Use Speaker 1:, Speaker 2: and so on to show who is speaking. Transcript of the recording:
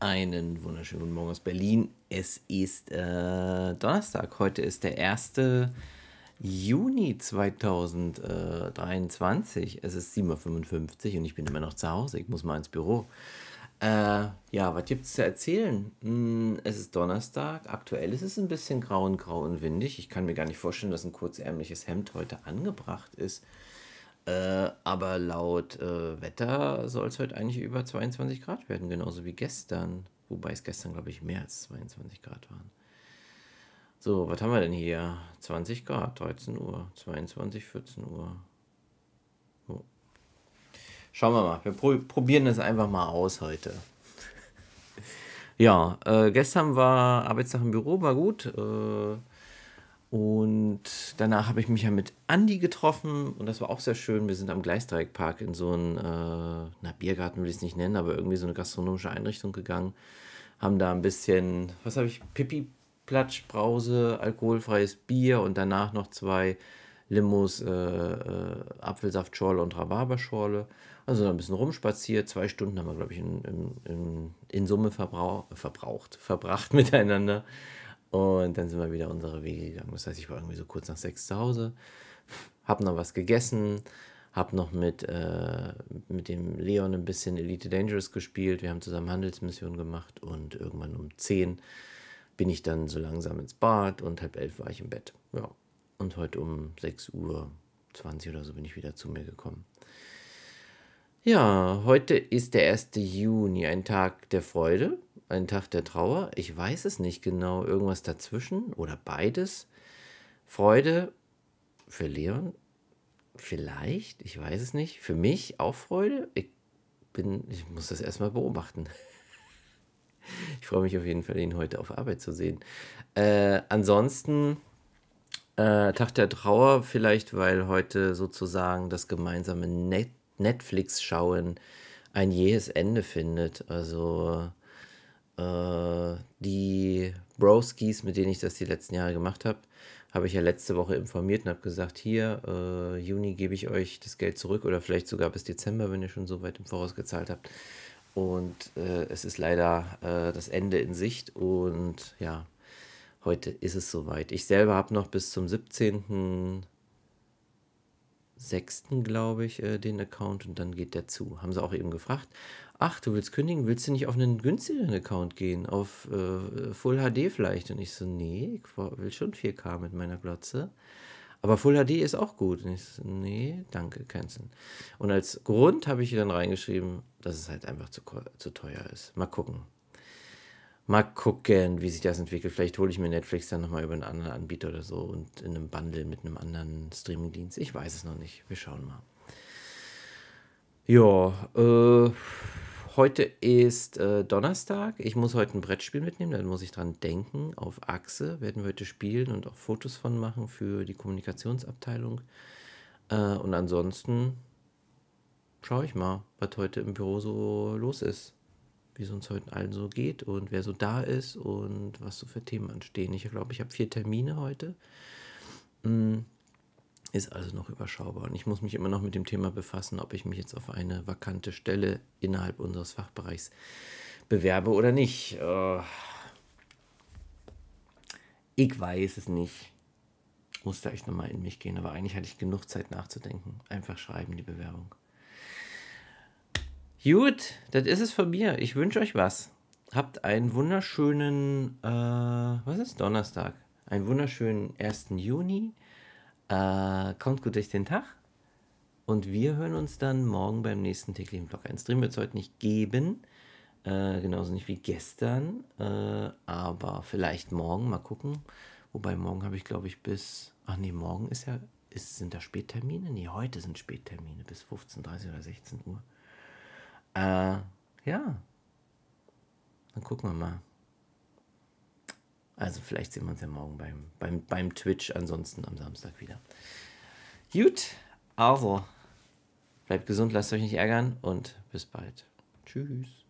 Speaker 1: Einen wunderschönen guten Morgen aus Berlin. Es ist äh, Donnerstag. Heute ist der 1. Juni 2023. Es ist 7.55 Uhr und ich bin immer noch zu Hause. Ich muss mal ins Büro. Äh, ja, was gibt es zu erzählen? Hm, es ist Donnerstag. Aktuell ist es ein bisschen grau und grau und windig. Ich kann mir gar nicht vorstellen, dass ein kurzärmliches Hemd heute angebracht ist. Äh, aber laut äh, Wetter soll es heute eigentlich über 22 Grad werden, genauso wie gestern. Wobei es gestern, glaube ich, mehr als 22 Grad waren. So, was haben wir denn hier? 20 Grad, 13 Uhr, 22, 14 Uhr. Oh. Schauen wir mal. Wir pro probieren das einfach mal aus heute. ja, äh, gestern war Arbeitstag im Büro, war gut. Äh, und danach habe ich mich ja mit Andi getroffen und das war auch sehr schön. Wir sind am Gleisdreieckpark in so einen, äh, na, Biergarten will ich es nicht nennen, aber irgendwie so eine gastronomische Einrichtung gegangen. Haben da ein bisschen, was habe ich, Pipi, Platsch, Brause, alkoholfreies Bier und danach noch zwei Limos, äh, äh, Apfelsaftschorle und Rhabarberschorle. Also ein bisschen rumspaziert. Zwei Stunden haben wir, glaube ich, in, in, in Summe verbrauch, verbraucht, verbracht miteinander. Und dann sind wir wieder unsere Wege gegangen. Das heißt, ich war irgendwie so kurz nach sechs zu Hause, hab noch was gegessen, hab noch mit, äh, mit dem Leon ein bisschen Elite Dangerous gespielt. Wir haben zusammen Handelsmissionen gemacht und irgendwann um zehn bin ich dann so langsam ins Bad und halb elf war ich im Bett. Ja. Und heute um 6 Uhr 20 oder so bin ich wieder zu mir gekommen. Ja, heute ist der 1. Juni, ein Tag der Freude, ein Tag der Trauer? Ich weiß es nicht genau. Irgendwas dazwischen oder beides? Freude für Leon? Vielleicht, ich weiß es nicht. Für mich auch Freude? Ich, bin, ich muss das erstmal beobachten. Ich freue mich auf jeden Fall, ihn heute auf Arbeit zu sehen. Äh, ansonsten äh, Tag der Trauer, vielleicht weil heute sozusagen das gemeinsame Net Netflix-Schauen ein jähes Ende findet. Also äh, die Broskis, mit denen ich das die letzten Jahre gemacht habe, habe ich ja letzte Woche informiert und habe gesagt, hier, äh, Juni gebe ich euch das Geld zurück oder vielleicht sogar bis Dezember, wenn ihr schon so weit im Voraus gezahlt habt. Und äh, es ist leider äh, das Ende in Sicht und ja, heute ist es soweit. Ich selber habe noch bis zum 17. 6., glaube ich, äh, den Account und dann geht der zu. Haben sie auch eben gefragt. Ach, du willst kündigen, willst du nicht auf einen günstigeren Account gehen? Auf äh, Full HD vielleicht? Und ich so, nee, ich will schon 4K mit meiner Glotze. Aber Full HD ist auch gut. Und ich so, nee, danke, canceln. Und als Grund habe ich dann reingeschrieben, dass es halt einfach zu, zu teuer ist. Mal gucken mal gucken, wie sich das entwickelt. Vielleicht hole ich mir Netflix dann nochmal über einen anderen Anbieter oder so und in einem Bundle mit einem anderen Streamingdienst. Ich weiß es noch nicht. Wir schauen mal. Ja, äh, heute ist äh, Donnerstag. Ich muss heute ein Brettspiel mitnehmen, dann muss ich dran denken. Auf Achse werden wir heute spielen und auch Fotos von machen für die Kommunikationsabteilung. Äh, und ansonsten schaue ich mal, was heute im Büro so los ist wie es uns heute allen so geht und wer so da ist und was so für Themen anstehen. Ich glaube, ich habe vier Termine heute. Mm, ist also noch überschaubar. Und ich muss mich immer noch mit dem Thema befassen, ob ich mich jetzt auf eine vakante Stelle innerhalb unseres Fachbereichs bewerbe oder nicht. Äh, ich weiß es nicht. Musste ich nochmal in mich gehen. Aber eigentlich hatte ich genug Zeit nachzudenken. Einfach schreiben die Bewerbung. Gut, das ist es von mir. Ich wünsche euch was. Habt einen wunderschönen, äh, was ist Donnerstag? Einen wunderschönen 1. Juni. Äh, kommt gut durch den Tag. Und wir hören uns dann morgen beim nächsten täglichen Vlog. Ein Stream wird es heute nicht geben. Äh, genauso nicht wie gestern. Äh, aber vielleicht morgen. Mal gucken. Wobei morgen habe ich, glaube ich, bis. Ach nee, morgen ist ja. Ist, sind da Spättermine? Nee, heute sind Spättermine bis 15.30 Uhr oder 16 Uhr. Äh, ja. Dann gucken wir mal. Also vielleicht sehen wir uns ja morgen beim, beim, beim Twitch, ansonsten am Samstag wieder. Gut, also bleibt gesund, lasst euch nicht ärgern und bis bald. Tschüss.